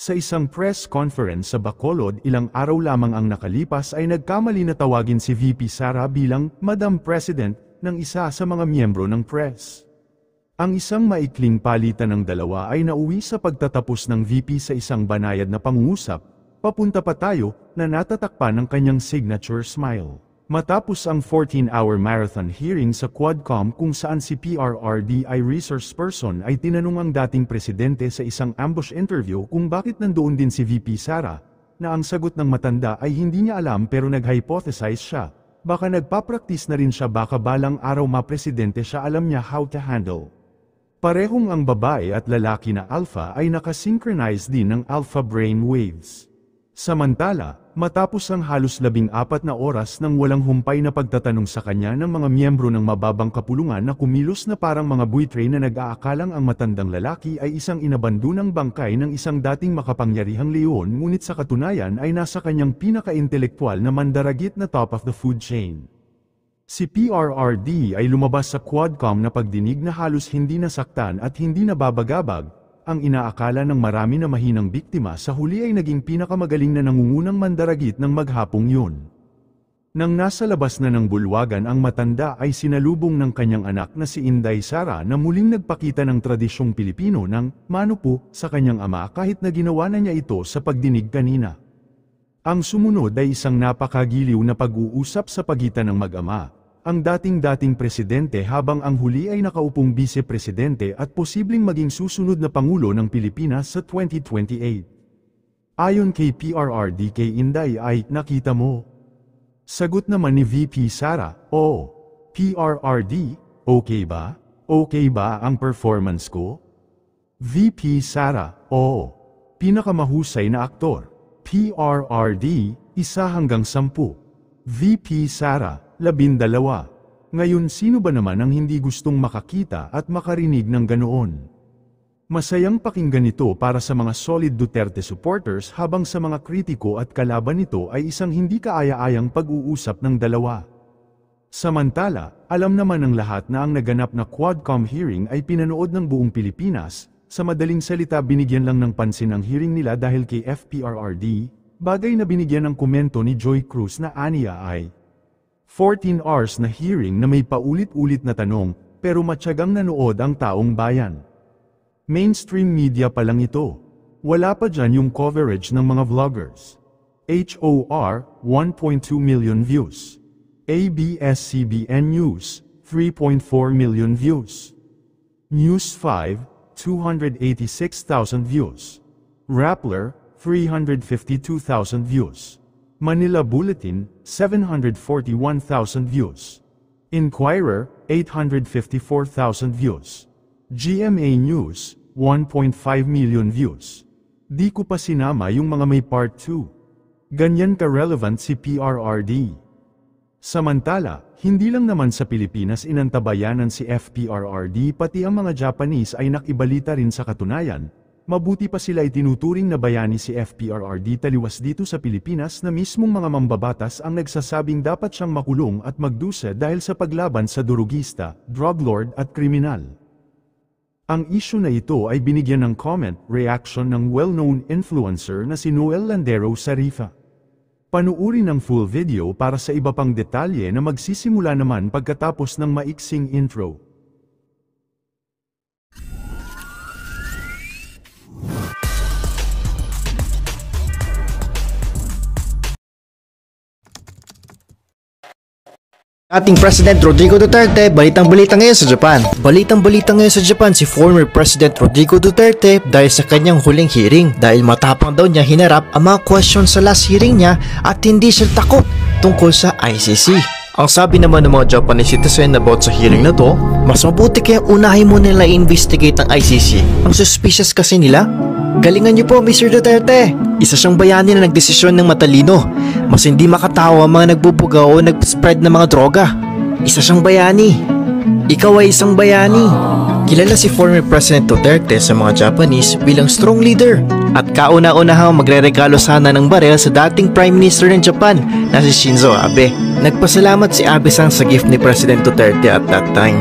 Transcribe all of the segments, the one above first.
Sa isang press conference sa Bacolod ilang araw lamang ang nakalipas ay nagkamali na tawagin si VP Sara bilang Madam President ng isa sa mga miyembro ng press. Ang isang maikling palitan ng dalawa ay nauwi sa pagtatapos ng VP sa isang banayad na pangusap, papunta pa tayo na natatakpan ng kanyang signature smile. Matapos ang 14-hour marathon hearing sa Quadcom kung saan si PRRDI resource person ay tinanong ang dating presidente sa isang ambush interview kung bakit nandoon din si VP Sara, na ang sagot ng matanda ay hindi niya alam pero nag-hypothesize siya. Baka nagpa-practice na rin siya baka balang araw ma-presidente siya alam niya how to handle. Parehong ang babae at lalaki na alpha ay nakasynchronize din ng alpha brain waves. Samantala, matapos ang halos labing apat na oras ng walang humpay na pagtatanong sa kanya ng mga miyembro ng mababang kapulungan na kumilos na parang mga buitre na nag-aakalang ang matandang lalaki ay isang inabandunang bangkay ng isang dating makapangyarihang leon ngunit sa katunayan ay nasa kanyang pinaka-intelektwal na mandaragit na top of the food chain. Si PRRD ay lumabas sa Quadcom na pagdinig na halos hindi nasaktan at hindi nababagabag, ang inaakala ng marami na mahinang biktima sa huli ay naging pinakamagaling na nangungunang mandaragit ng maghapong yun. Nang nasa labas na ng bulwagan ang matanda ay sinalubong ng kanyang anak na si Inday Sara na muling nagpakita ng tradisyong Pilipino ng manupo sa kanyang ama kahit na ginawa na niya ito sa pagdinig kanina. Ang sumunod ay isang napakagiliw na pag-uusap sa pagitan ng mag-ama, ang dating-dating presidente habang ang huli ay nakaupong bise-presidente at posibleng maging susunod na Pangulo ng Pilipinas sa 2028. Ayon kay PRRDK Inday ay, nakita mo. Sagot naman ni VP Sara, oh, PRRD, okay ba? Okay ba ang performance ko? VP Sara, oh, Pinakamahusay na aktor. PRRD, isa hanggang sampu. VP Sara, Labindalawa. Ngayon sino ba naman ang hindi gustong makakita at makarinig ng ganoon? Masayang pakinggan ito para sa mga solid Duterte supporters habang sa mga kritiko at kalaban nito ay isang hindi kaaya-ayang pag-uusap ng dalawa. Samantala, alam naman ng lahat na ang naganap na Quadcom hearing ay pinanood ng buong Pilipinas, sa madaling salita binigyan lang ng pansin ang hearing nila dahil kay FPRRD, bagay na binigyan ng komento ni Joy Cruz na aniya ay, 14 hours na hearing na may paulit-ulit na tanong, pero matyagang nanood ang taong bayan. Mainstream media pa lang ito. Wala pa dyan yung coverage ng mga vloggers. HOR, 1.2 million views. ABS-CBN News, 3.4 million views. News 5, 286,000 views. Rappler, 352,000 views. Manila Bulletin, 741,000 views. Inquirer, 854,000 views. GMA News, 1.5 million views. Di ko pa sinama yung mga may part 2. Ganyan ka-relevant si PRRD. Samantala, hindi lang naman sa Pilipinas inantabayanan si FPRRD pati ang mga Japanese ay nakibalita rin sa katunayan, Mabuti pa sila itinuturing na bayani si FPRRD taliwas dito sa Pilipinas na mismong mga mambabatas ang nagsasabing dapat siyang makulong at magdusa dahil sa paglaban sa durugista, drug lord at kriminal. Ang isyu na ito ay binigyan ng comment, reaction ng well-known influencer na si Noel Landero Sarifa. Panuuri ng full video para sa iba pang detalye na magsisimula naman pagkatapos ng maiksing intro. Ating President Rodrigo Duterte, balitang-balita ngayon sa Japan. Balitang-balita ngayon sa Japan si former President Rodrigo Duterte dahil sa kanyang huling hearing dahil matapang daw niya hinarap ang mga question sa last hearing niya at hindi siya takot tungkol sa ICC. Ang sabi naman ng mga Japanese citizen about sa hearing na to, mas mabuti kaya unahin mo nila investigate ang ICC. Ang suspicious kasi nila. Galingan niyo po Mr. Duterte. Isa siyang bayani na nagdesisyon ng matalino. Mas hindi makatawa ang mga nagbubugaw o nag-spread ng mga droga. Isa siyang bayani. Ikaw ay isang bayani. Kilala si former President Duterte sa mga Japanese bilang strong leader at kauna-unahang magreregalo sana ng barel sa dating Prime Minister ng Japan na si Shinzo Abe. Nagpasalamat si Abisang sa gift ni President Duterte at that time.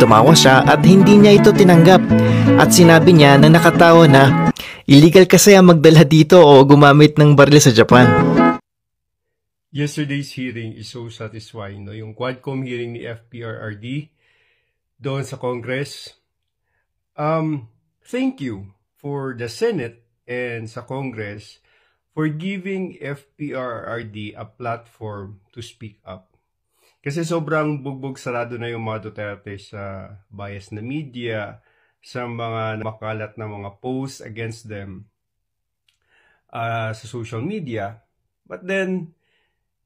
Tumawa siya at hindi niya ito tinanggap at sinabi niya na nakatawa na illegal kasi ang magdala dito o gumamit ng baril sa Japan. Yesterday's hearing is so satisfying. No? Yung Quadcom hearing ni FPRRD doon sa Congress. Um, thank you for the Senate and sa Congress for giving FPRRD a platform to speak up. Kasi sobrang bugbog sarado na yung mga Duterte sa bias na media, sa mga makalat na mga posts against them uh, sa social media. But then,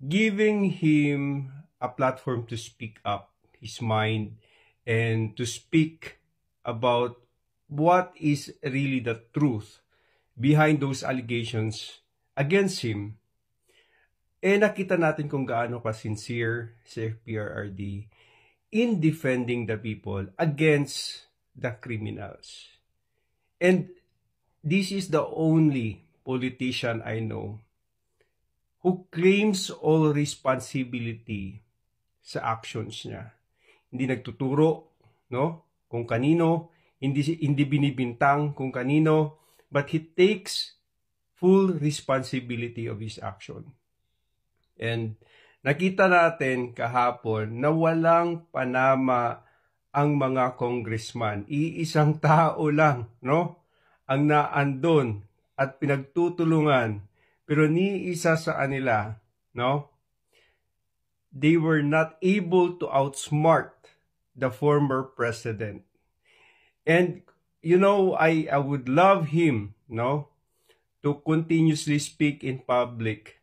giving him a platform to speak up his mind and to speak about what is really the truth behind those allegations against him, eh nakita natin kung gaano pa sincere si FPRRD in defending the people against the criminals. And this is the only politician I know who claims all responsibility sa actions niya. Hindi nagtuturo, no? Kung kanino, hindi hindi binibintang kung kanino, but he takes full responsibility of his action. And nakita natin kahapon na walang panama ang mga congressman. Iisang tao lang, no? Ang naandon at pinagtutulungan. Pero ni isa sa kanila, no? They were not able to outsmart the former president. And you know, I I would love him, no? to continuously speak in public.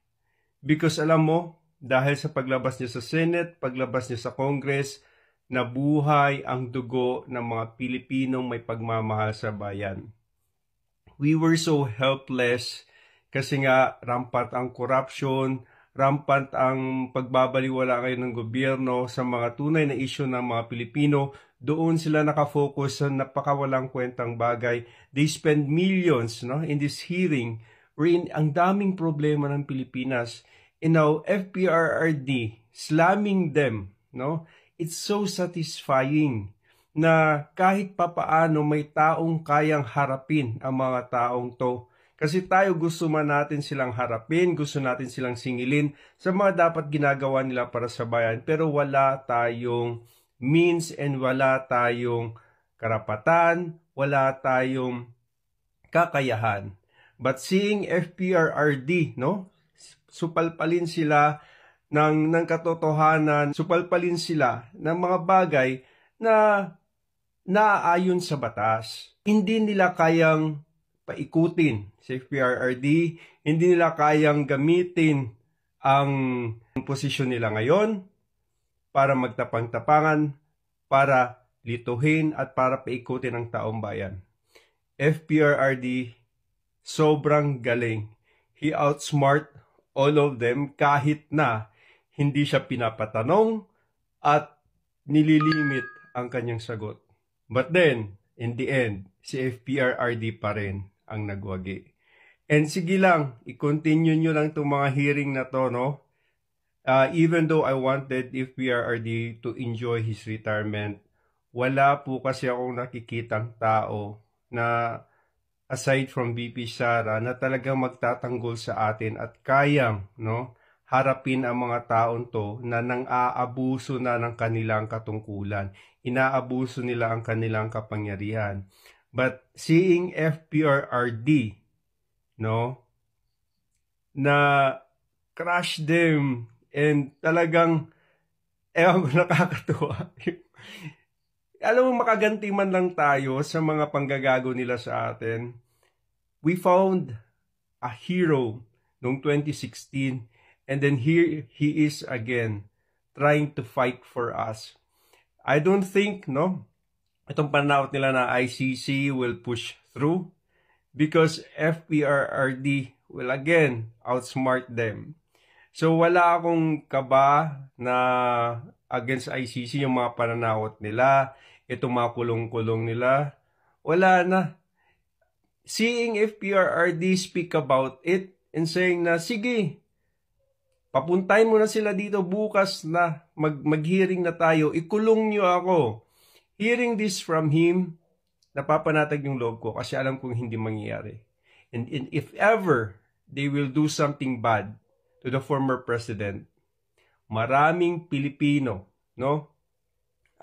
Because alam mo, dahil sa paglabas niya sa Senate, paglabas niya sa Congress, nabuhay ang dugo ng mga Pilipinong may pagmamahal sa bayan. We were so helpless kasi nga rampant ang corruption, rampant ang pagbabaliwala ngayon ng gobyerno sa mga tunay na isyo ng mga Pilipino doon sila nakafocus sa napakawalang kwentang bagay. They spend millions no, in this hearing wherein ang daming problema ng Pilipinas. And now, FPRRD slamming them, no? It's so satisfying na kahit papaano may taong kayang harapin ang mga taong to. Kasi tayo gusto man natin silang harapin, gusto natin silang singilin sa mga dapat ginagawa nila para sa bayan, pero wala tayong means and wala tayong karapatan, wala tayong kakayahan. But seeing FPRRD, no? Supalpalin sila ng, ng katotohanan, supalpalin sila ng mga bagay na naaayon sa batas. Hindi nila kayang paikutin sa FPRRD, hindi nila kayang gamitin ang posisyon nila ngayon para magtapang-tapangan, para lituhin at para paikutin ang taong bayan. FPRRD, sobrang galing. He outsmart all of them kahit na hindi siya pinapatanong at nililimit ang kanyang sagot. But then, in the end, si FPRRD pa rin ang nagwagi. And sige lang, i-continue nyo lang itong mga hearing na to, no? uh, even though I wanted if PRRD to enjoy his retirement, wala po kasi akong nakikitang tao na aside from BP Sara na talagang magtatanggol sa atin at kayang no harapin ang mga taon to na nang aabuso na ng kanilang katungkulan. Inaabuso nila ang kanilang kapangyarihan. But seeing FPRRD no na crush them And talagang, ewan ko nakakatuwa. Alam mo, makaganti man lang tayo sa mga panggagago nila sa atin. We found a hero noong 2016 and then here he is again trying to fight for us. I don't think, no, itong pananawat nila na ICC will push through because FPRRD will again outsmart them. So wala akong kaba na against ICC yung mga pananakot nila, itong mga kulong-kulong nila. Wala na. Seeing if PRRD speak about it and saying na sige, papuntahin mo na sila dito bukas na mag mag-hearing na tayo, ikulong niyo ako. Hearing this from him, napapanatag yung loob ko kasi alam kong hindi mangyayari. And, and if ever they will do something bad, to the former president, maraming Pilipino, no?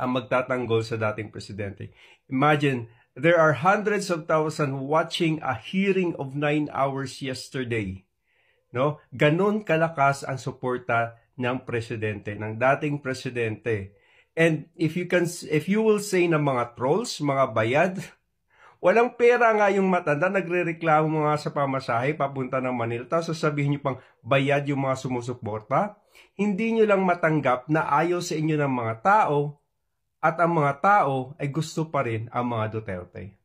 Ang magtatanggol sa dating presidente. Imagine, there are hundreds of thousands watching a hearing of 9 hours yesterday. No? Ganon kalakas ang suporta ng presidente, ng dating presidente. And if you can if you will say na mga trolls, mga bayad, Walang pera nga yung matanda, nagre-reklamo mga sa pamasahe papunta ng Manila. Tapos sasabihin nyo pang bayad yung mga sumusuporta. Hindi nyo lang matanggap na ayaw sa inyo ng mga tao at ang mga tao ay gusto pa rin ang mga Duterte.